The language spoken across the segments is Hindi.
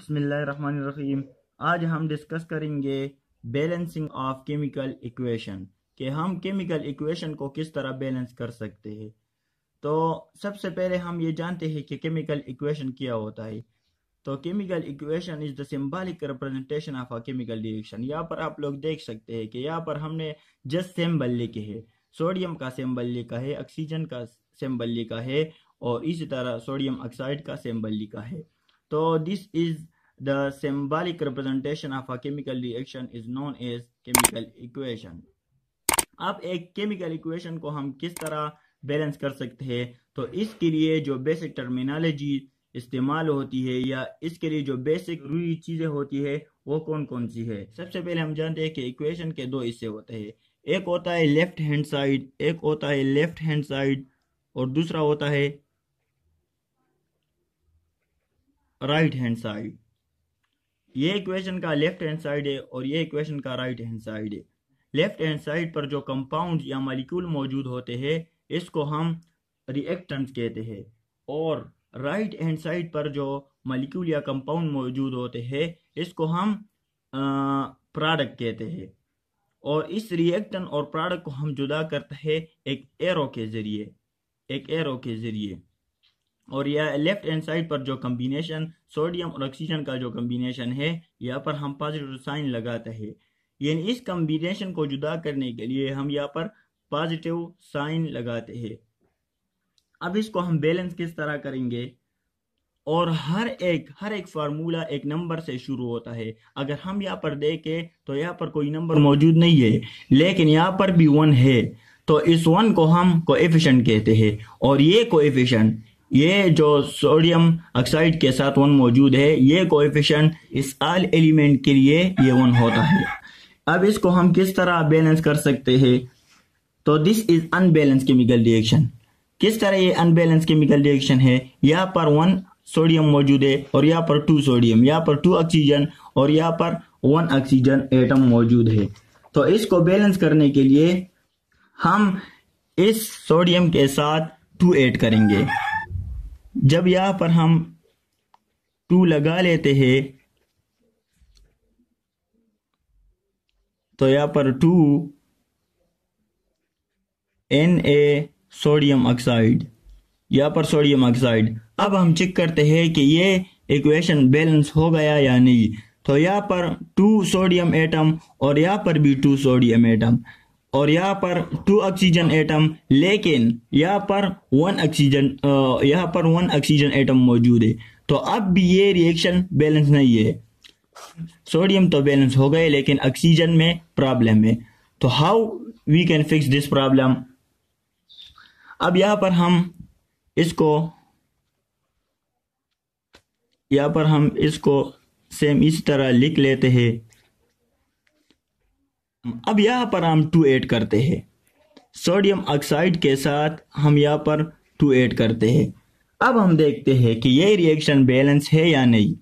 बसमीम आज हम डिस्कस करेंगे बैलेंसिंग ऑफ केमिकल इक्वेशन कि हम केमिकल इक्वेशन को किस तरह बैलेंस कर सकते हैं तो सबसे पहले हम ये जानते हैं कि केमिकल इक्वेशन क्या होता है तो chemical equation is the symbolic representation of a chemical reaction यहाँ पर आप लोग देख सकते हैं कि यहाँ पर हमने जस्ट सेम्बल लिखे है सोडियम का सेम्बल लिखा है ऑक्सीजन का सेम्बल लिखा है और इसी तरह सोडियम ऑक्साइड का सेम्बल लिखा है तो this is the symbolic representation of a chemical reaction is known as chemical equation अब एक केमिकल इक्वेशन को हम किस तरह बैलेंस कर सकते हैं तो इसके लिए जो बेसिक टर्मिनोलॉजी इस्तेमाल होती है या इसके लिए जो बेसिक जरूरी चीजें होती है वो कौन कौन सी है सबसे पहले हम जानते हैं कि इक्वेशन के दो हिस्से होते हैं एक होता है लेफ्ट हैंड साइड एक होता है लेफ्ट हैंड साइड और दूसरा होता है राइट हैंड साइड ये इक्वेशन का लेफ्ट हैंड साइड है और ये इक्वेशन का राइट हैंड साइड है लेफ्ट हैंड साइड पर जो कंपाउंड या मालिक्यूल मौजूद होते हैं इसको हम रिएक्टेंट्स कहते हैं और राइट हैंड साइड पर जो मालिक्यूल या कंपाउंड मौजूद होते हैं इसको हम प्रोडक्ट कहते हैं और इस रिएक्टन और प्रोडक्ट को हम जुदा करते हैं एक एरो के जरिए एक एरो के जरिए और यह लेफ्ट हैंड साइड पर जो कम्बिनेशन सोडियम और ऑक्सीजन का जो कम्बिनेशन है यहाँ पर हम पॉजिटिव साइन लगाते हैं यानी इस कम्बिनेशन को जुदा करने के लिए हम यहाँ पर पॉजिटिव साइन लगाते हैं अब इसको हम बैलेंस किस तरह करेंगे और हर एक हर एक फार्मूला एक नंबर से शुरू होता है अगर हम यहाँ पर देखें तो यहाँ पर कोई नंबर मौजूद नहीं है लेकिन यहाँ पर भी वन है तो इस वन को हम कोएफिशिएंट कहते हैं और ये कोएफिशिएंट ये जो सोडियम ऑक्साइड के साथ वन मौजूद है ये कोएफिशिएंट इस आल एलिमेंट के लिए ये वन होता है अब इसको हम किस तरह बैलेंस कर सकते हैं तो this is unbalance chemical reaction किस तरह ये अनबैलेंस केमिकल रिएक्शन है यहाँ पर वन सोडियम मौजूद है और यहाँ पर टू सोडियम यहाँ पर टू ऑक्सीजन और यहाँ पर वन ऑक्सीजन एटम मौजूद है तो इसको बैलेंस करने के लिए हम इस सोडियम के साथ टू एड करेंगे जब यहाँ पर हम टू लगा लेते हैं तो यहाँ पर two N A sodium oxide यहाँ पर सोडियम ऑक्साइड अब हम चेक करते हैं कि ये इक्वेशन बैलेंस हो गया या नहीं तो यहाँ पर टू सोडियम एटम और यहाँ पर भी टू सोडियम एटम और यहाँ पर टू ऑक्सीजन एटम लेकिन यहाँ पर वन ऑक्सीजन यहाँ पर वन ऑक्सीजन एटम मौजूद है तो अब भी ये रिएक्शन बैलेंस नहीं है सोडियम तो बैलेंस हो गए लेकिन ऑक्सीजन में प्रॉब्लम है तो how we can fix this problem अब यहाँ पर हम इसको यहाँ पर हम इसको सेम इस तरह लिख लेते हैं अब यहाँ पर हम टू ऐड करते हैं सोडियम ऑक्साइड के साथ हम यहाँ पर टू ऐड करते हैं अब हम देखते हैं कि ये रिएक्शन बैलेंस है या नहीं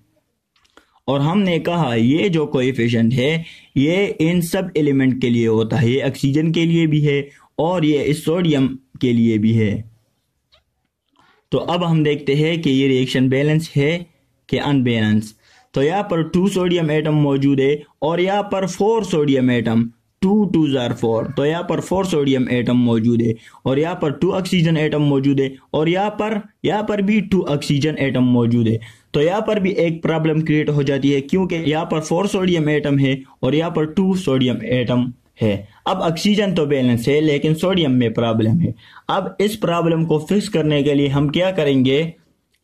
और हमने कहा ये जो कोएफिशिएंट है ये इन सब एलिमेंट के लिए होता है ये ऑक्सीजन के लिए भी है और ये सोडियम के लिए भी है तो अब हम देखते हैं कि ये रिएक्शन बैलेंस है कि अनबैलेंस तो यहाँ पर टू सोडियम एटम मौजूद है और यहाँ पर four sodium atom two two जार फोर तो यहाँ पर फोर सोडियम एटम मौजूद है और यहाँ पर टू ऑक्सीजन एटम मौजूद है और यहाँ पर यहाँ पर भी टू ऑक्सीजन एटम मौजूद है तो यहाँ पर भी एक प्रॉब्लम क्रिएट हो जाती है क्योंकि यहाँ पर फोर सोडियम एटम है और यहाँ पर टू सोडियम एटम है अब ऑक्सीजन तो बैलेंस है लेकिन सोडियम में प्रॉब्लम है अब इस प्रॉब्लम को फिक्स करने के लिए हम क्या करेंगे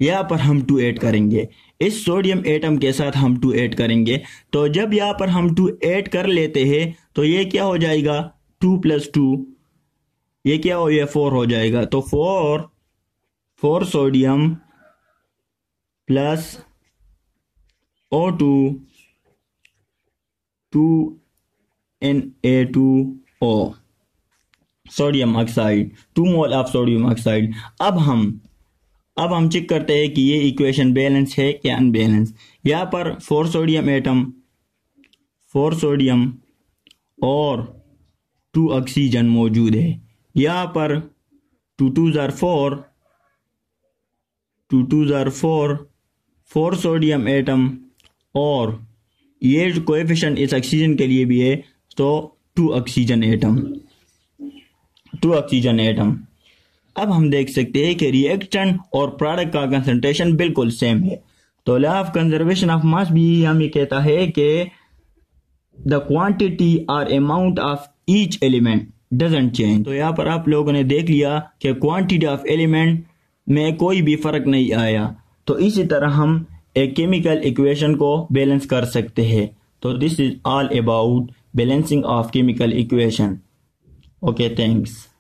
यहाँ पर हम टू ऐड करेंगे इस सोडियम एटम के साथ हम टू ऐड करेंगे तो जब यहाँ पर हम टू ऐड कर लेते हैं तो ये क्या हो जाएगा टू प्लस टू ये क्या हो गया फोर हो जाएगा तो four four sodium plus O two two N A two O sodium oxide two mole of sodium oxide अब हम अब हम चेक करते हैं कि ये इक्वेशन बैलेंस है या अनबैलेंस यहाँ पर four sodium atom four sodium और टू ऑक्सीजन मौजूद है यहाँ पर टू टू ज़ार फोर टू टू ज़ार फोर फोर सोडियम एटम और ये कोएफिशिएंट इस ऑक्सीजन के लिए भी है तो two oxygen atom two oxygen atom अब हम देख सकते हैं कि रिएक्शन और प्रोडक्ट का कंसंट्रेशन बिल्कुल सेम है तो law of conservation of mass भी हमें कहता है कि द क्वांटिटी और amount of each element doesn't change तो यहाँ पर आप लोगों ने देख लिया कि क्वांटिटी ऑफ एलिमेंट में कोई भी फर्क नहीं आया तो इसी तरह हम एक केमिकल इक्वेशन को बैलेंस कर सकते हैं तो this is all about balancing of chemical equation okay thanks